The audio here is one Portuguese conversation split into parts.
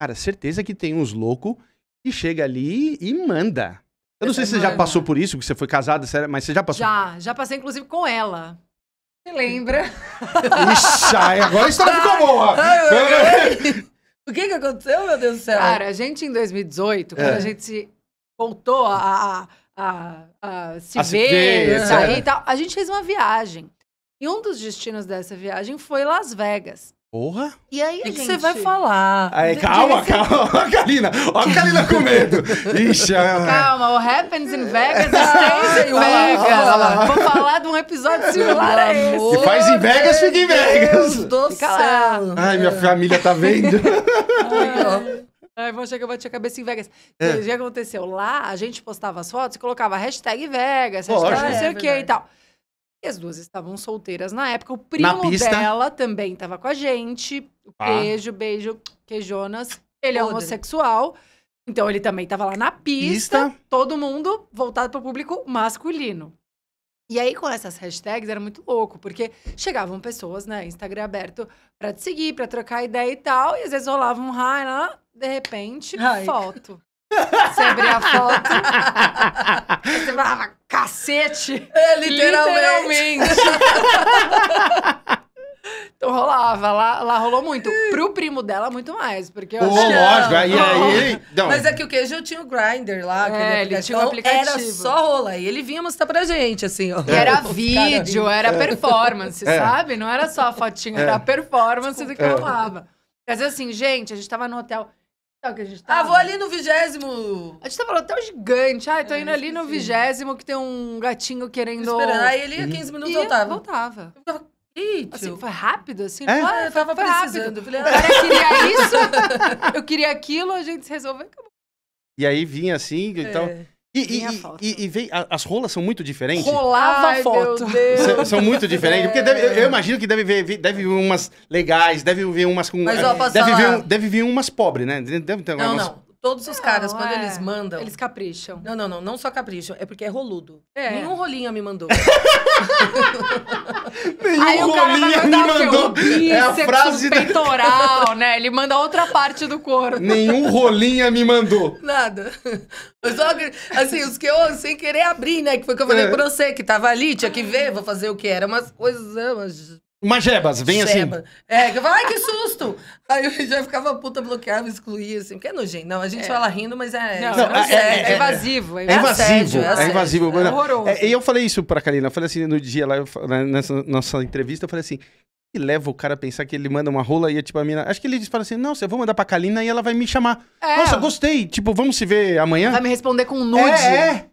Cara, certeza que tem uns loucos que chega ali e manda. Eu não sei se você é já passou por isso, que você foi casada, mas você já passou? Já, já passei inclusive com ela. Você lembra? Ixi, agora a história ficou boa! o que que aconteceu, meu Deus do céu? Cara, a gente em 2018, quando é. a gente voltou a, a, a, a se a ver, ver sair é. e tal, a gente fez uma viagem. E um dos destinos dessa viagem foi Las Vegas. Porra! E aí, que gente? você vai falar? Aí, calma, calma, calma, a Kalina. Ó a Kalina com medo. Ixi, Calma, o Happens in Vegas stays ah, em Vegas. Vou falar de um episódio similar a esse. Se faz em Vegas, fica em Vegas. do fica céu. Lá. Ai, minha família tá vendo. Ai, vou chegar chegar, bati a cabeça em Vegas. É. O que aconteceu? Lá, a gente postava as fotos e colocava hashtag Vegas, hashtag não sei é, o que e tal. E as duas estavam solteiras na época. O primo dela também estava com a gente. Ah. Beijo, beijo, que Jonas. Ele é homossexual. Então ele também estava lá na pista, pista. Todo mundo voltado para o público masculino. E aí, com essas hashtags, era muito louco, porque chegavam pessoas, né, Instagram aberto, pra te seguir, pra trocar ideia e tal, e às vezes rolava um raio, de repente, Ai. foto. Você abria a foto, você falava, cacete. É, literalmente. literalmente. Então rolava, lá, lá rolou muito. Pro primo dela, muito mais. Porque eu oh, lógico, aí, aí. Não. Então. Mas é que o queijo tinha o Grindr lá, é, ele tinha um então, aplicativo. Era só rola. E ele vinha mostrar pra gente, assim, ó. É. Era vídeo, era é. performance, é. sabe? Não era só a fotinha, é. era a performance Desculpa. do que é. rolava. Mas assim, gente, a gente tava no hotel. É que a gente tá... Ah, vou ali no vigésimo. A gente tá falando até o gigante. Ah, eu tô É, indo ali no vigésimo que tem um gatinho querendo. Esperando. Aí ele, Uhum. 15 minutos, e voltava. voltava. Eu tava... Assim, foi rápido, assim? É? Ah, eu tava foi precisando. rápido. Eu falei, ah, queria isso, eu queria aquilo, a gente se resolveu e acabou. E aí vinha assim, então. é. E, e, e, e vem, as rolas são muito diferentes? Rolava Ai, foto. São, são, muito diferentes. Porque deve, eu, eu, imagino que deve vir, deve vir umas legais, deve vir umas com. Mas, ó, deve, vir, deve vir umas pobres, né? Deve ter não, umas... não. Todos os não, caras, quando é. eles mandam. Eles capricham. Não, não, não. Não só capricham. É porque é roludo. É. Nenhum rolinha me mandou. Nenhum rolinha me mandou bíceps, é peitoral, da... né? Ele manda outra parte do corpo. Nenhum rolinha me mandou. Nada. só, assim, os que eu sem querer abrir, né? Que foi o que eu falei é. pra você, que tava ali, tinha que ver, vou fazer o que era. Umas coisas, umas uma jebas, vem Jeba. assim. É, que eu falo, ai, que susto! Aí eu já ficava puta, bloqueava, excluía, assim, porque é nojento. Não, a gente é. fala rindo, mas é. Não, não é, é, é, invasivo. É invasivo, é invasivo. É, horroroso. e eu falei isso pra Karina, eu falei assim no dia lá, eu, nessa nossa entrevista, eu falei assim: que leva o cara a pensar que ele manda uma rola e é tipo a mina. Acho que ele diz fala assim: não, você vou mandar pra Kalina e ela vai me chamar. É. Nossa, gostei. Tipo, vamos se ver amanhã? Vai me responder com um nude. É, é.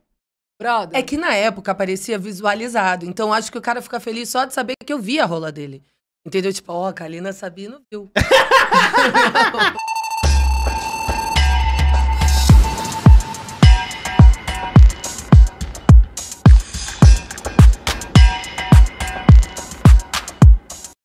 Brother. É que na época parecia visualizado. Então acho que o cara fica feliz só de saber que eu vi a rola dele. Entendeu? Tipo, ó, oh, a Kalina Sabino viu.